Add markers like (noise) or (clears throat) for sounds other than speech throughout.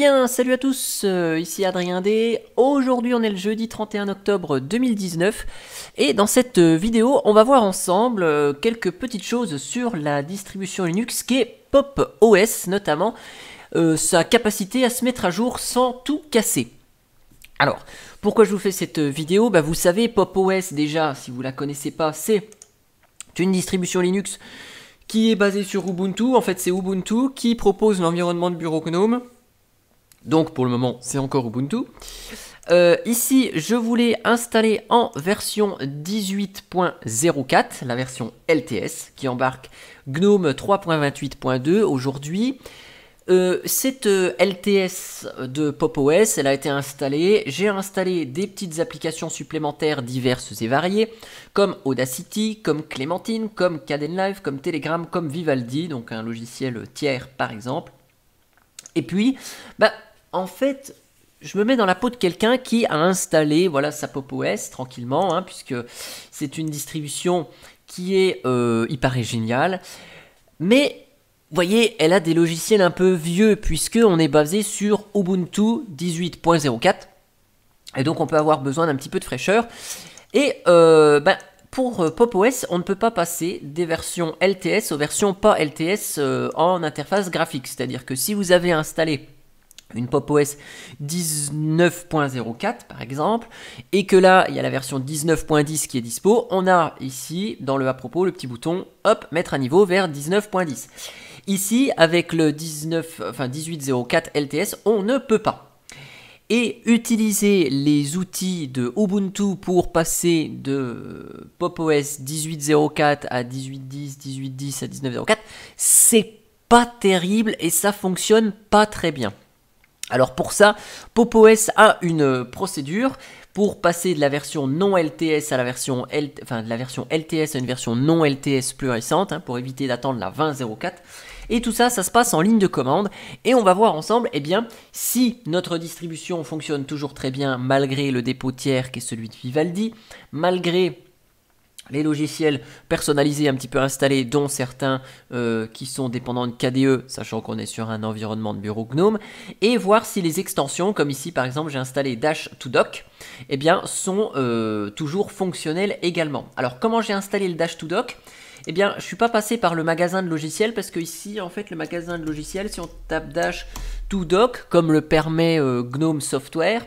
bien, salut à tous, euh, ici Adrien D. Aujourd'hui on est le jeudi 31 octobre 2019 et dans cette euh, vidéo on va voir ensemble euh, quelques petites choses sur la distribution Linux qui est Pop OS notamment, sa capacité à se mettre à jour sans tout casser. Alors, pourquoi je vous fais cette vidéo bah, Vous savez, Pop OS déjà, si vous ne la connaissez pas, c'est une distribution Linux qui est basée sur Ubuntu. En fait, c'est Ubuntu qui propose l'environnement de bureau GNOME donc pour le moment, c'est encore Ubuntu. Euh, ici, je voulais installer en version 18.04, la version LTS, qui embarque GNOME 3.28.2 aujourd'hui. Euh, cette euh, LTS de PopOS, elle a été installée. J'ai installé des petites applications supplémentaires diverses et variées, comme Audacity, comme Clémentine, comme Cadenlive, comme Telegram, comme Vivaldi, donc un logiciel tiers par exemple. Et puis, bah, en fait, je me mets dans la peau de quelqu'un qui a installé voilà sa Pop OS tranquillement, hein, puisque c'est une distribution qui est, il euh, paraît géniale, mais vous voyez, elle a des logiciels un peu vieux puisque on est basé sur Ubuntu 18.04 et donc on peut avoir besoin d'un petit peu de fraîcheur. Et euh, ben, pour euh, Pop OS, on ne peut pas passer des versions LTS aux versions pas LTS en interface graphique, c'est-à-dire que si vous avez installé une Pop OS 19.04 par exemple, et que là il y a la version 19.10 qui est dispo, on a ici dans le à propos le petit bouton hop mettre à niveau vers 19.10. Ici avec le 19, 18.04 LTS on ne peut pas. Et utiliser les outils de Ubuntu pour passer de Pop OS 18.04 à 18.10, 18.10 à 19.04, c'est pas terrible et ça fonctionne pas très bien. Alors pour ça, PopOS a une procédure pour passer de la version non LTS à la version, enfin, de la version LTS à une version non LTS plus récente, hein, pour éviter d'attendre la 20.04. Et tout ça, ça se passe en ligne de commande. Et on va voir ensemble, eh bien, si notre distribution fonctionne toujours très bien malgré le dépôt tiers qui est celui de Vivaldi, malgré les logiciels personnalisés un petit peu installés, dont certains euh, qui sont dépendants de KDE, sachant qu'on est sur un environnement de bureau GNOME, et voir si les extensions, comme ici par exemple j'ai installé Dash to Doc, eh bien sont euh, toujours fonctionnelles également. Alors comment j'ai installé le Dash to Doc eh bien, je suis pas passé par le magasin de logiciels parce que ici, en fait, le magasin de logiciels, si on tape dash to doc, comme le permet euh, GNOME Software,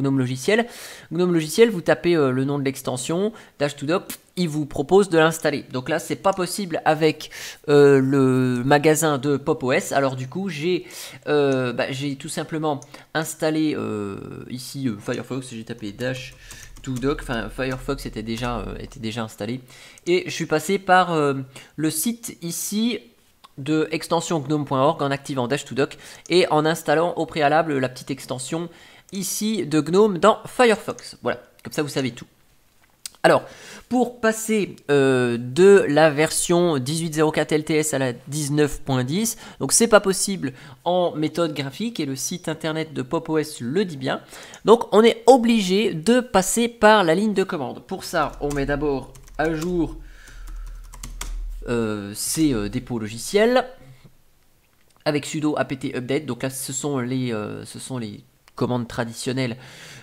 GNOME logiciel. GNOME logiciel, vous tapez euh, le nom de l'extension, dash 2 doc, il vous propose de l'installer. Donc là, c'est pas possible avec euh, le magasin de Pop OS. Alors du coup, j'ai euh, bah, tout simplement installé ici Firefox, j'ai tapé dash to doc, enfin Firefox était déjà, déjà installé. Et je suis passé par le site ici de extension gnome.org en activant dash 2 doc et en installant au préalable la petite extension ici de GNOME dans Firefox. Voilà, comme ça vous savez tout. Alors, pour passer euh, de la version 18.04 LTS à la 19.10, donc c'est pas possible en méthode graphique et le site internet de PopOS le dit bien. Donc on est obligé de passer par la ligne de commande. Pour ça, on met d'abord à jour euh, ces euh, dépôts logiciels avec sudo apt update. Donc là, ce sont les, ce sont les commande traditionnelle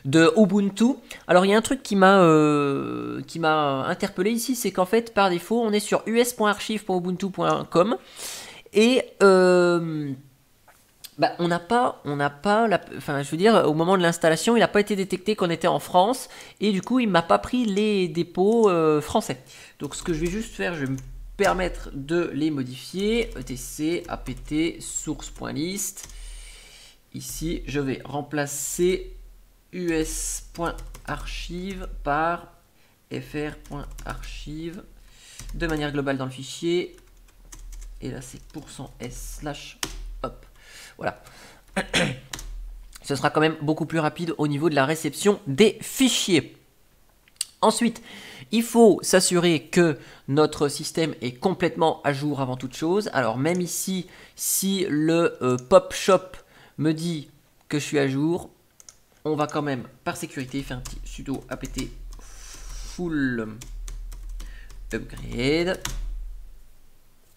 de Ubuntu. Alors il y a un truc qui m'a euh, qui m'a interpellé ici, c'est qu'en fait par défaut on est sur us.archive.ubuntu.com et euh, bah, on n'a pas, on n'a pas, la, enfin je veux dire au moment de l'installation il n'a pas été détecté qu'on était en France et du coup il m'a pas pris les dépôts euh, français. Donc ce que je vais juste faire, je vais me permettre de les modifier etc apt source.list Ici, je vais remplacer us.archive par fr.archive de manière globale dans le fichier. Et là, c'est %s slash hop. Voilà. (clears throat) Ce sera quand même beaucoup plus rapide au niveau de la réception des fichiers. Ensuite, il faut s'assurer que notre système est complètement à jour avant toute chose. Alors même ici, si le euh, pop shop me dit que je suis à jour. On va quand même, par sécurité, faire un petit sudo apt full upgrade.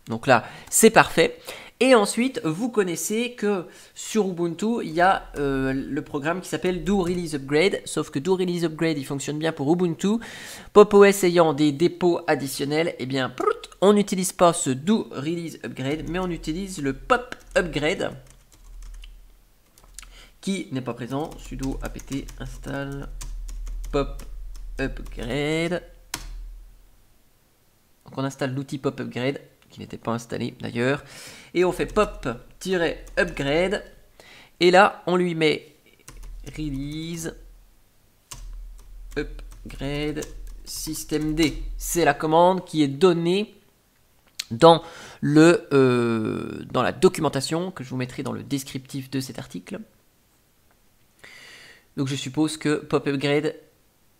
Donc là, c'est parfait. Et ensuite, vous connaissez que sur Ubuntu, il y a euh, le programme qui s'appelle Do Release Upgrade. Sauf que Do Release Upgrade, il fonctionne bien pour Ubuntu. Pop OS ayant des dépôts additionnels, eh bien, on n'utilise pas ce Do Release Upgrade, mais on utilise le Pop Upgrade qui n'est pas présent, sudo apt install pop upgrade. Donc on installe l'outil pop upgrade qui n'était pas installé d'ailleurs et on fait pop-upgrade et là on lui met release upgrade systemd. C'est la commande qui est donnée dans, le, euh, dans la documentation que je vous mettrai dans le descriptif de cet article. Donc je suppose que Pop Upgrade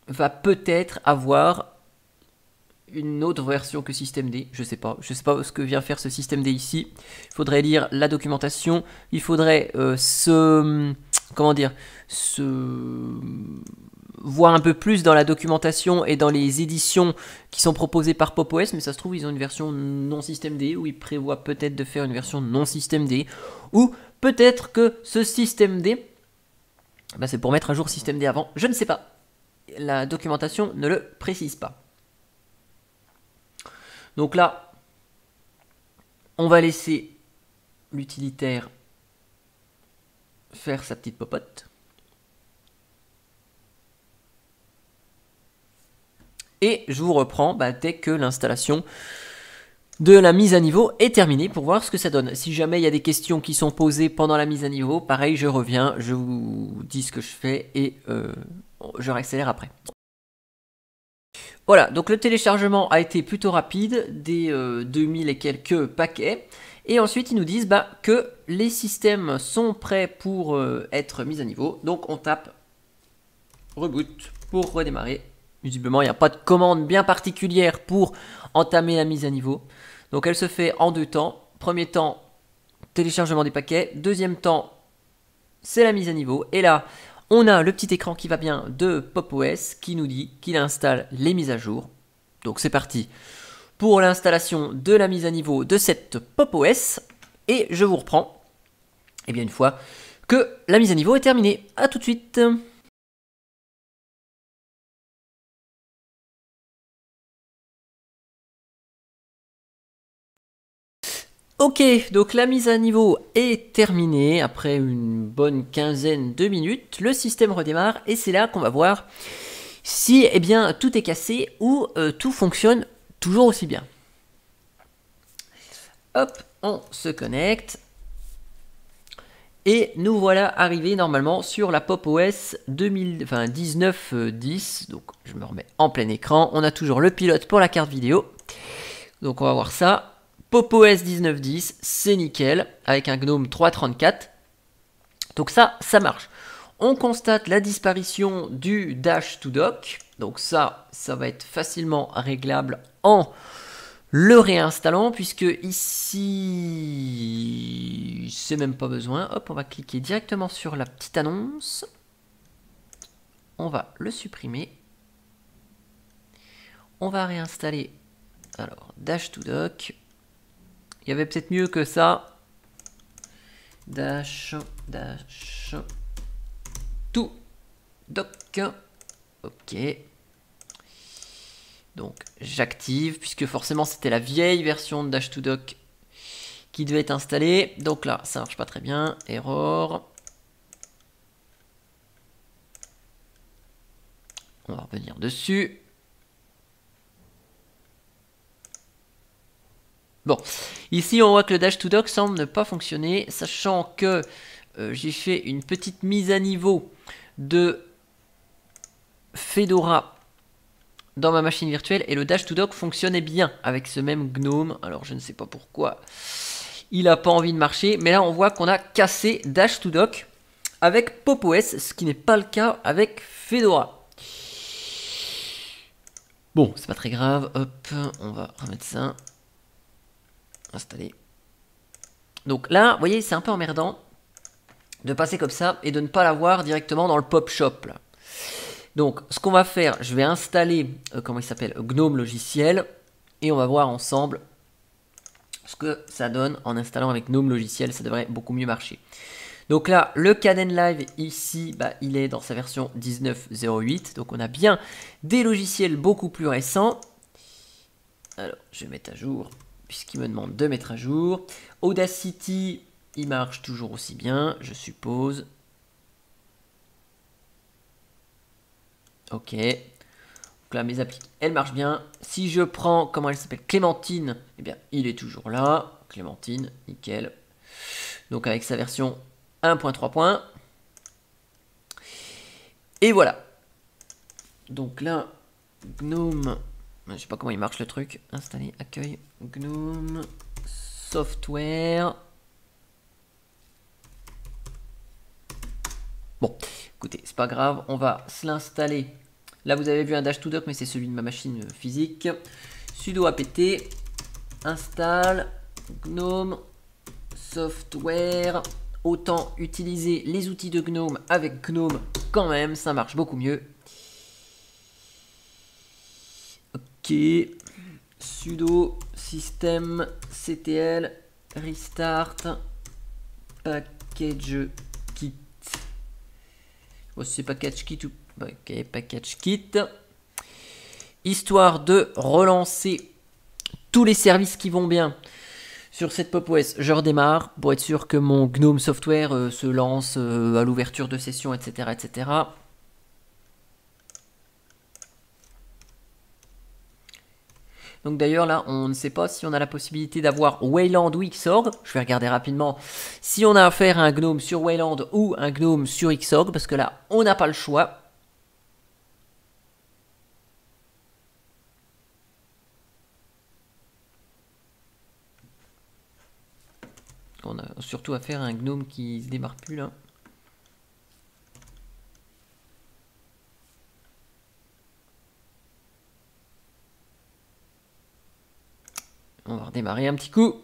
va peut-être avoir une autre version que D. je sais pas, je sais pas ce que vient faire ce système D ici. Il faudrait lire la documentation, il faudrait euh, se comment dire, se voir un peu plus dans la documentation et dans les éditions qui sont proposées par PopOS, mais ça se trouve ils ont une version non système D. ou ils prévoient peut-être de faire une version non système D. ou peut-être que ce système D... Bah, c'est pour mettre à jour système d'avant. Je ne sais pas. La documentation ne le précise pas. Donc là, on va laisser l'utilitaire faire sa petite popote. Et je vous reprends bah, dès que l'installation de la mise à niveau est terminée pour voir ce que ça donne. Si jamais il y a des questions qui sont posées pendant la mise à niveau, pareil, je reviens, je vous dis ce que je fais et euh, je réaccélère après. Voilà, donc le téléchargement a été plutôt rapide, des 2000 euh, et quelques paquets. Et ensuite, ils nous disent bah, que les systèmes sont prêts pour euh, être mis à niveau. Donc on tape reboot pour redémarrer. Visiblement, il n'y a pas de commande bien particulière pour entamer la mise à niveau. Donc elle se fait en deux temps. Premier temps, téléchargement des paquets. Deuxième temps, c'est la mise à niveau. Et là, on a le petit écran qui va bien de Pop!OS qui nous dit qu'il installe les mises à jour. Donc c'est parti pour l'installation de la mise à niveau de cette Pop OS. Et je vous reprends, eh bien une fois que la mise à niveau est terminée. A tout de suite Ok, donc la mise à niveau est terminée. Après une bonne quinzaine de minutes, le système redémarre et c'est là qu'on va voir si eh bien, tout est cassé ou euh, tout fonctionne toujours aussi bien. Hop, on se connecte. Et nous voilà arrivés normalement sur la Pop OS 2019. Euh, donc je me remets en plein écran. On a toujours le pilote pour la carte vidéo. Donc on va voir ça. Popo S1910, c'est nickel, avec un gnome 334. Donc ça, ça marche. On constate la disparition du dash to doc. Donc ça, ça va être facilement réglable en le réinstallant, puisque ici, c'est même pas besoin. Hop, on va cliquer directement sur la petite annonce. On va le supprimer. On va réinstaller, alors, dash to dock. Il y avait peut-être mieux que ça. Dash, dash, tout, doc, ok. Donc j'active, puisque forcément c'était la vieille version de dash to doc qui devait être installée. Donc là, ça marche pas très bien, Error. On va revenir dessus. Bon, ici on voit que le dash to doc semble ne pas fonctionner, sachant que euh, j'ai fait une petite mise à niveau de Fedora dans ma machine virtuelle et le dash to doc fonctionnait bien avec ce même gnome. Alors je ne sais pas pourquoi il n'a pas envie de marcher, mais là on voit qu'on a cassé dash to doc avec PopOS, ce qui n'est pas le cas avec Fedora. Bon, c'est pas très grave, hop, on va remettre ça installé. Donc là, vous voyez, c'est un peu emmerdant de passer comme ça et de ne pas l'avoir directement dans le pop shop. Donc, ce qu'on va faire, je vais installer, euh, comment il s'appelle, GNOME logiciel, et on va voir ensemble ce que ça donne en installant avec GNOME logiciel, ça devrait beaucoup mieux marcher. Donc là, le Caden Live ici, bah, il est dans sa version 19.08, donc on a bien des logiciels beaucoup plus récents. Alors, je vais mettre à jour puisqu'il me demande de mettre à jour. Audacity, il marche toujours aussi bien, je suppose. Ok. Donc là, mes applis, elles marchent bien. Si je prends, comment elle s'appelle Clémentine, eh bien, il est toujours là. Clémentine, nickel. Donc avec sa version 1.3. Et voilà. Donc là, Gnome je sais pas comment il marche le truc. Installer, accueil, GNOME, software. Bon, écoutez, c'est pas grave, on va se l'installer. Là, vous avez vu un dash to doc, mais c'est celui de ma machine euh, physique. sudo apt install gnome software. Autant utiliser les outils de gnome avec gnome quand même, ça marche beaucoup mieux. sudo système ctl restart package kit. Oh, c'est package kit ou package kit. Histoire de relancer tous les services qui vont bien sur cette pop OS. Je redémarre pour être sûr que mon GNOME Software euh, se lance euh, à l'ouverture de session, etc., etc. Donc d'ailleurs là, on ne sait pas si on a la possibilité d'avoir Wayland ou Xorg. Je vais regarder rapidement si on a affaire à un gnome sur Wayland ou un gnome sur Xorg, parce que là, on n'a pas le choix. On a surtout affaire à un gnome qui se démarre plus là. on va redémarrer un petit coup.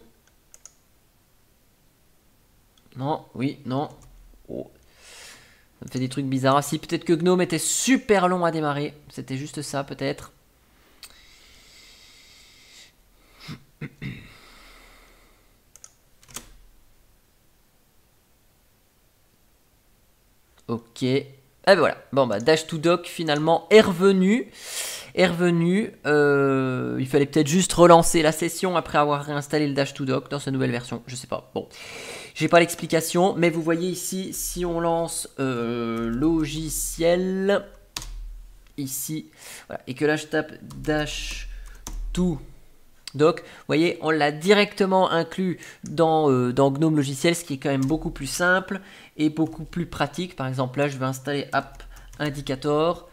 Non, oui, non. Oh. Ça me fait des trucs bizarres. Ah, si, peut-être que Gnome était super long à démarrer. C'était juste ça, peut-être. Ok. Ah et ben voilà, bon bah Dash to Doc finalement est revenu. Est revenu. Euh, il fallait peut-être juste relancer la session après avoir réinstallé le Dash to Doc dans sa nouvelle version. Je sais pas. Bon. J'ai pas l'explication, mais vous voyez ici, si on lance euh, logiciel ici, et que là je tape dash to doc, vous voyez, on l'a directement inclus dans euh, Gnome Logiciel, ce qui est quand même beaucoup plus simple beaucoup plus pratique. Par exemple, là, je vais installer App Indicator.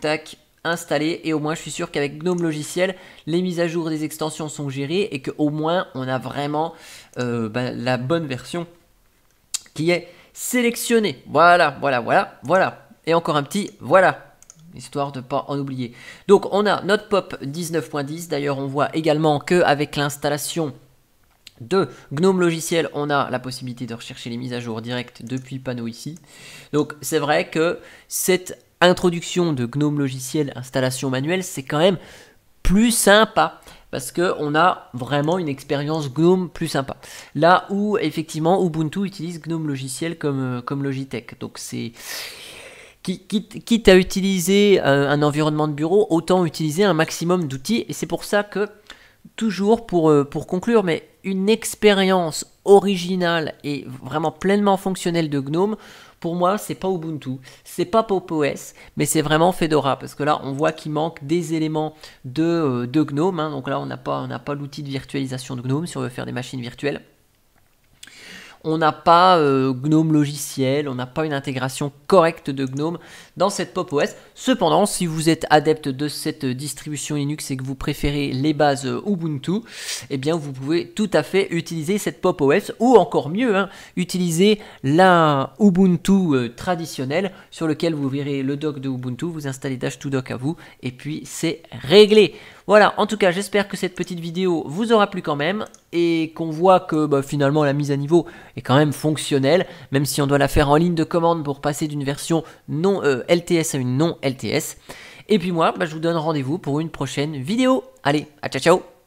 tac, installer. Et au moins, je suis sûr qu'avec GNOME Logiciel, les mises à jour des extensions sont gérées et qu'au moins, on a vraiment euh, bah, la bonne version qui est sélectionnée. Voilà, voilà, voilà, voilà. Et encore un petit voilà histoire de pas en oublier. Donc on a notre pop 19.10. D'ailleurs, on voit également que avec l'installation de GNOME logiciel, on a la possibilité de rechercher les mises à jour directes depuis le panneau ici. Donc c'est vrai que cette introduction de GNOME logiciel installation manuelle, c'est quand même plus sympa parce qu'on a vraiment une expérience GNOME plus sympa. Là où effectivement Ubuntu utilise GNOME logiciel comme, euh, comme Logitech. Donc c'est quitte, à utiliser un, un environnement de bureau, autant utiliser un maximum d'outils et c'est pour ça que toujours pour, euh, pour conclure mais une expérience originale et vraiment pleinement fonctionnelle de GNOME, pour moi, c'est pas Ubuntu, c'est pas Pop mais c'est vraiment Fedora, parce que là, on voit qu'il manque des éléments de, euh, de GNOME. Hein. donc là, on n'a pas, on pas l'outil de virtualisation de GNOME si on veut faire des machines virtuelles on n'a pas euh, GNOME logiciel, on n'a pas une intégration correcte de GNOME dans cette Pop OS. Cependant, si vous êtes adepte de cette distribution Linux et que vous préférez les bases Ubuntu, eh bien vous pouvez tout à fait utiliser cette Pop OS ou encore mieux, hein, utiliser la Ubuntu euh, traditionnelle sur lequel vous verrez le doc de Ubuntu, vous installez dash to doc à vous et puis c'est réglé. Voilà, en tout cas, j'espère que cette petite vidéo vous aura plu quand même et qu'on voit que bah, finalement la mise à niveau est quand même fonctionnelle, même si on doit la faire en ligne de commande pour passer d'une version non euh, LTS à une non LTS. Et puis moi, bah, je vous donne rendez-vous pour une prochaine vidéo. Allez, à ciao ciao